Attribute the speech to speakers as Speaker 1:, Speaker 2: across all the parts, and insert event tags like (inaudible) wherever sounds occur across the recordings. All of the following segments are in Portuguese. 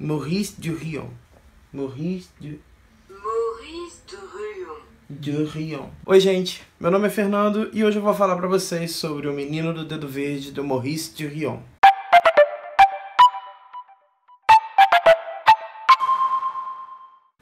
Speaker 1: Maurice de Rion. Maurice de... Maurice de Rion. De Rion. Oi, gente. Meu nome é Fernando e hoje eu vou falar para vocês sobre O Menino do Dedo Verde, do Maurice de Rion.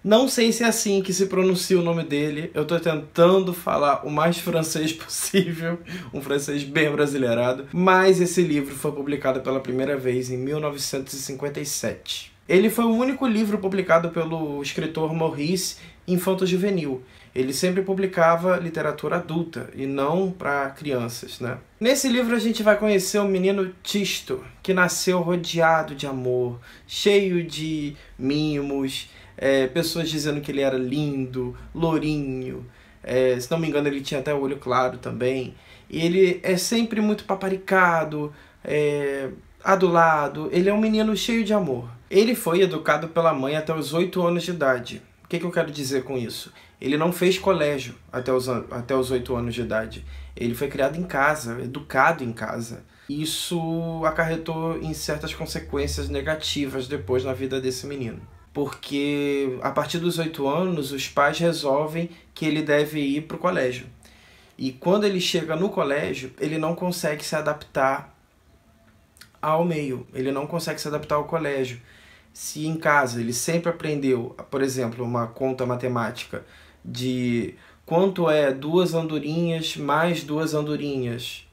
Speaker 1: Não sei se é assim que se pronuncia o nome dele. Eu tô tentando falar o mais (laughs) francês possível, um francês bem brasileirado, mas esse livro foi publicado pela primeira vez em 1957. Ele foi o único livro publicado pelo escritor Maurice Infanto Juvenil. Ele sempre publicava literatura adulta e não para crianças, né? Nesse livro a gente vai conhecer o menino Tisto, que nasceu rodeado de amor, cheio de mimos, é, pessoas dizendo que ele era lindo, lourinho, é, se não me engano ele tinha até olho claro também. E ele é sempre muito paparicado, é, adulado, ele é um menino cheio de amor. Ele foi educado pela mãe até os 8 anos de idade. O que, que eu quero dizer com isso? Ele não fez colégio até os, até os 8 anos de idade. Ele foi criado em casa, educado em casa. Isso acarretou em certas consequências negativas depois na vida desse menino porque a partir dos oito anos os pais resolvem que ele deve ir para o colégio. E quando ele chega no colégio, ele não consegue se adaptar ao meio, ele não consegue se adaptar ao colégio. Se em casa ele sempre aprendeu, por exemplo, uma conta matemática de quanto é duas andorinhas mais duas andorinhas,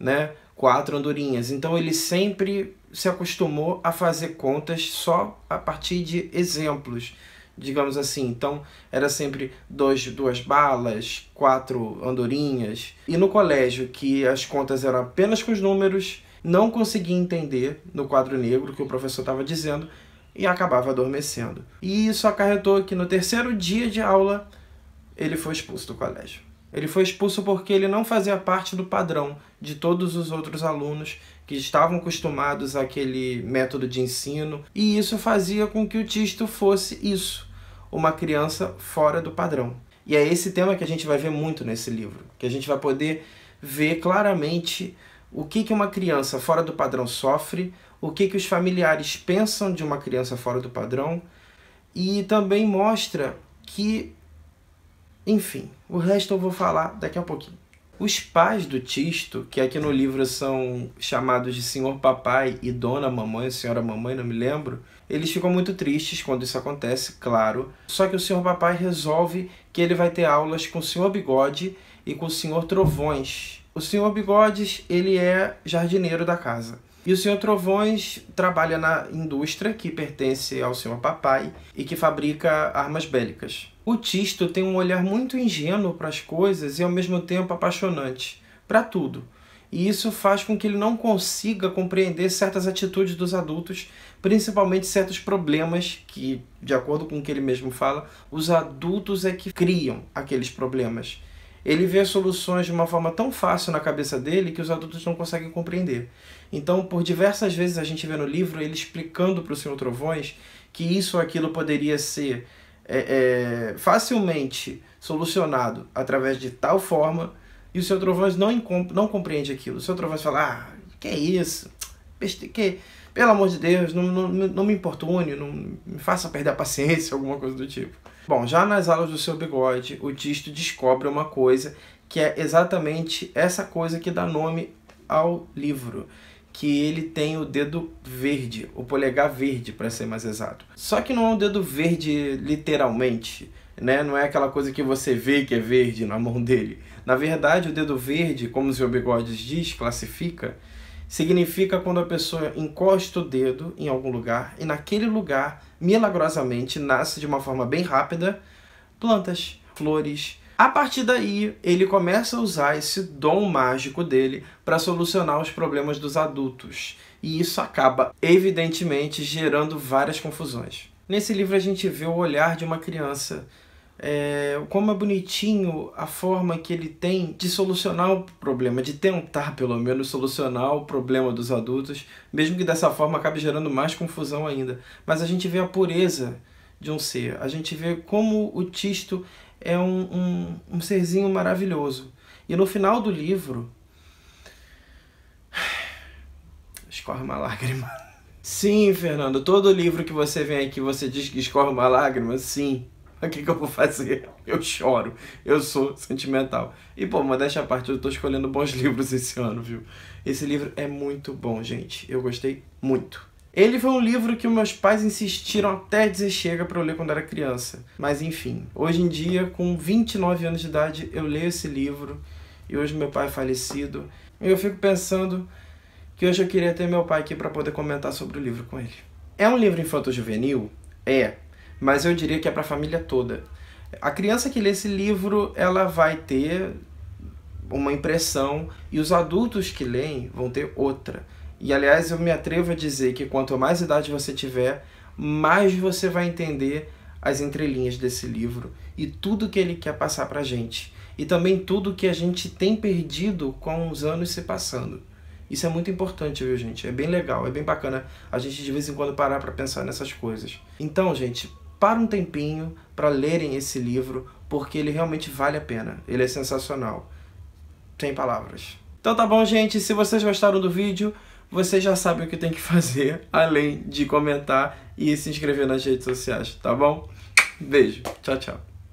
Speaker 1: né? Quatro andorinhas. Então ele sempre se acostumou a fazer contas só a partir de exemplos, digamos assim. Então, era sempre dois, duas balas, quatro andorinhas. E no colégio, que as contas eram apenas com os números, não conseguia entender no quadro negro o que o professor estava dizendo e acabava adormecendo. E isso acarretou que no terceiro dia de aula ele foi expulso do colégio. Ele foi expulso porque ele não fazia parte do padrão de todos os outros alunos que estavam acostumados àquele método de ensino, e isso fazia com que o Tisto fosse isso, uma criança fora do padrão. E é esse tema que a gente vai ver muito nesse livro, que a gente vai poder ver claramente o que, que uma criança fora do padrão sofre, o que, que os familiares pensam de uma criança fora do padrão, e também mostra que enfim, o resto eu vou falar daqui a pouquinho. Os pais do Tisto, que aqui no livro são chamados de Senhor Papai e Dona Mamãe, Senhora Mamãe, não me lembro, eles ficam muito tristes quando isso acontece, claro. Só que o Senhor Papai resolve que ele vai ter aulas com o Senhor Bigode e com o Senhor Trovões. O Senhor Bigodes, ele é jardineiro da casa. E o Senhor Trovões trabalha na indústria que pertence ao Senhor Papai e que fabrica armas bélicas. O Tisto tem um olhar muito ingênuo para as coisas e ao mesmo tempo apaixonante, para tudo. E isso faz com que ele não consiga compreender certas atitudes dos adultos, principalmente certos problemas que, de acordo com o que ele mesmo fala, os adultos é que criam aqueles problemas. Ele vê soluções de uma forma tão fácil na cabeça dele que os adultos não conseguem compreender. Então, por diversas vezes a gente vê no livro ele explicando para o Senhor Trovões que isso ou aquilo poderia ser é, é, facilmente solucionado através de tal forma e o seu Trovões não, não compreende aquilo. O seu Trovões fala, ah, que é isso? Que, pelo amor de Deus, não, não, não me importune, não me faça perder a paciência, (laughs) alguma coisa do tipo. Bom, já nas aulas do seu bigode, o Tisto descobre uma coisa que é exatamente essa coisa que dá nome ao livro que ele tem o dedo verde, o polegar verde, para ser mais exato. Só que não é um dedo verde literalmente, né? Não é aquela coisa que você vê que é verde na mão dele. Na verdade, o dedo verde, como o seu Bigodes diz, classifica, significa quando a pessoa encosta o dedo em algum lugar e naquele lugar, milagrosamente, nasce de uma forma bem rápida plantas, flores, a partir daí, ele começa a usar esse dom mágico dele para solucionar os problemas dos adultos, e isso acaba, evidentemente, gerando várias confusões. Nesse livro, a gente vê o olhar de uma criança é, como é bonitinho a forma que ele tem de solucionar o problema, de tentar pelo menos solucionar o problema dos adultos, mesmo que dessa forma acabe gerando mais confusão ainda. Mas a gente vê a pureza de um ser, a gente vê como o Tisto é um, um, um serzinho maravilhoso. E no final do livro, (sighs) escorre uma lágrima. Sim, Fernando, todo livro que você vem aqui você diz que escorre uma lágrima, sim. O que, que eu vou fazer? Eu choro, eu sou sentimental. E pô, mas à parte, eu tô escolhendo bons (laughs) livros esse ano, viu? Esse livro é muito bom, gente. Eu gostei muito. Ele foi um livro que meus pais insistiram até dizer chega para eu ler quando era criança. Mas enfim, hoje em dia, com 29 anos de idade, eu leio esse livro e hoje meu pai é falecido. E eu fico pensando que hoje eu queria ter meu pai aqui para poder comentar sobre o livro com ele. É um livro infanto-juvenil? É, mas eu diria que é para a família toda. A criança que lê esse livro, ela vai ter uma impressão e os adultos que leem vão ter outra. E aliás, eu me atrevo a dizer que quanto mais idade você tiver, mais você vai entender as entrelinhas desse livro e tudo que ele quer passar para gente. E também tudo que a gente tem perdido com os anos se passando. Isso é muito importante, viu, gente? É bem legal, é bem bacana a gente de vez em quando parar para pensar nessas coisas. Então, gente, para um tempinho para lerem esse livro, porque ele realmente vale a pena. Ele é sensacional. Sem palavras. Então tá bom, gente. Se vocês gostaram do vídeo, você já sabe o que tem que fazer, (laughs) além de comentar e se inscrever nas redes sociais, tá bom? Beijo, tchau, tchau.